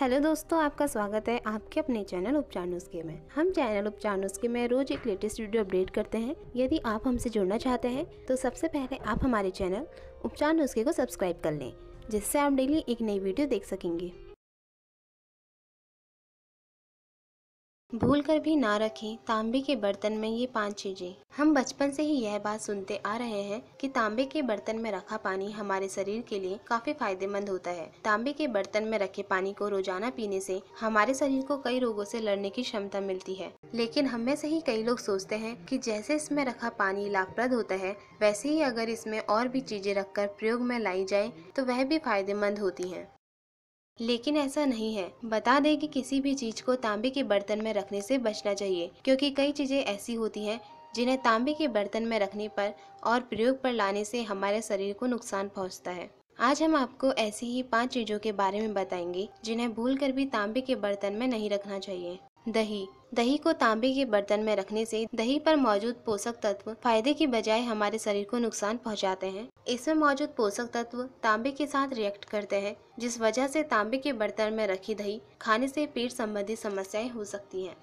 hello दोस्तों आपका स्वागत है आपके अपने चैनल उपचार नुस्खे में हम चैनल उपचार नुस्खे में रोज एक लेटेस्ट वीडियो अपडेट करते हैं यदि आप हमसे जुड़ना चाहते हैं तो सबसे पहले आप हमारे चैनल उपचार नुस्खे को सब्सक्राइब कर लें जिससे आप डेली एक नई वीडियो देख सकेंगे भूल कर भी ना रखें तांबे के बर्तन में ये पांच चीजें हम बचपन से ही यह बात सुनते आ रहे हैं कि तांबे के बर्तन में रखा पानी हमारे शरीर के लिए काफी फायदेमंद होता है तांबे के बर्तन में रखे पानी को रोजाना पीने से हमारे शरीर को कई रोगों से लड़ने की क्षमता मिलती है लेकिन हम में से ही कई लोग सोचते हैं कि जैसे इसमें रखा पानी लाभप्रद होता है वैसे ही अगर इसमें और भी चीजें रखकर प्रयोग में लाई जाए तो वह भी फायदेमंद होती है लेकिन ऐसा नहीं है बता दें कि किसी भी चीज को तांबे के बर्तन में रखने से बचना चाहिए क्योंकि कई चीजें ऐसी होती हैं जिन्हें तांबे के बर्तन में रखने पर और प्रयोग पर लाने से हमारे शरीर को नुकसान पहुंचता है आज हम आपको ऐसी ही पांच चीजों के बारे में बताएंगे जिन्हें भूलकर भी तांबे के बर्तन में नहीं रखना चाहिए दही दही को तांबे के बर्तन में रखने से दही पर मौजूद पोषक तत्व फायदे की बजाय हमारे शरीर को नुकसान पहुंचाते हैं इसमें मौजूद पोषक तत्व तांबे के साथ रिएक्ट करते हैं जिस वजह से तांबे के बर्तन में रखी दही खाने से पेट संबंधी समस्याएं हो सकती हैं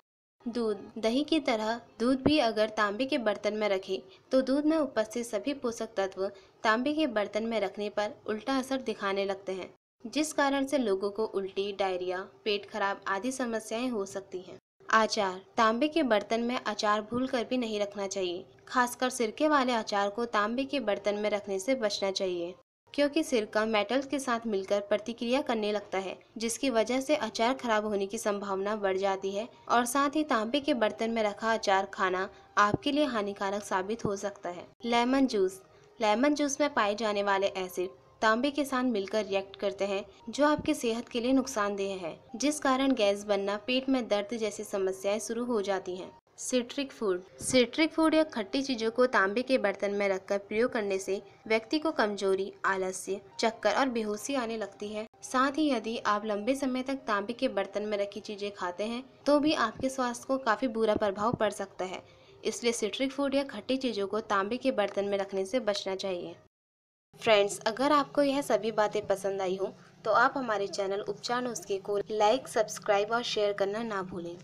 दूध दही की तरह दूध भी अगर तांबे के बर्तन में रखे तो दूध में उपस्थित सभी पोषक तत्व तांबे के बर्तन में रखने पर उल्टा असर दिखाने लगते हैं जिस कारण से लोगों को उल्टी डायरिया पेट खराब आदि समस्याएं हो सकती हैं आचार तांबे के बर्तन में अचार भूल कर भी नहीं रखना चाहिए खासकर सिरके वाले अचार को तांबे के बर्तन में रखने से बचना चाहिए क्योंकि सिरका मेटल के साथ मिलकर प्रतिक्रिया करने लगता है जिसकी वजह से अचार खराब होने की संभावना बढ़ जाती है और साथ ही तांबे के बर्तन में रखा अचार खाना आपके लिए हानिकारक साबित हो सकता है लेमन जूस लेमन जूस में पाए जाने वाले एसिड तांबे के साथ मिलकर रिएक्ट करते हैं जो आपके सेहत के लिए नुकसानदेह है जिस कारण गैस बनना पेट में दर्द जैसी समस्याएं शुरू हो जाती हैं सिट्रिक फूड सिट्रिक फूड या खट्टी चीज़ों को तांबे के बर्तन में रखकर प्रयोग करने से व्यक्ति को कमजोरी आलस्य चक्कर और बेहोशी आने लगती है साथ ही यदि आप लंबे समय तक तांबे के बर्तन में रखी चीज़ें खाते हैं तो भी आपके स्वास्थ्य को काफ़ी बुरा प्रभाव पड़ सकता है इसलिए सिट्रिक फूड या खट्टी चीज़ों को तांबे के बर्तन में रखने से बचना चाहिए फ्रेंड्स अगर आपको यह सभी बातें पसंद आई हो तो आप हमारे चैनल उपचार नुस्खे को लाइक सब्सक्राइब और शेयर करना ना भूलें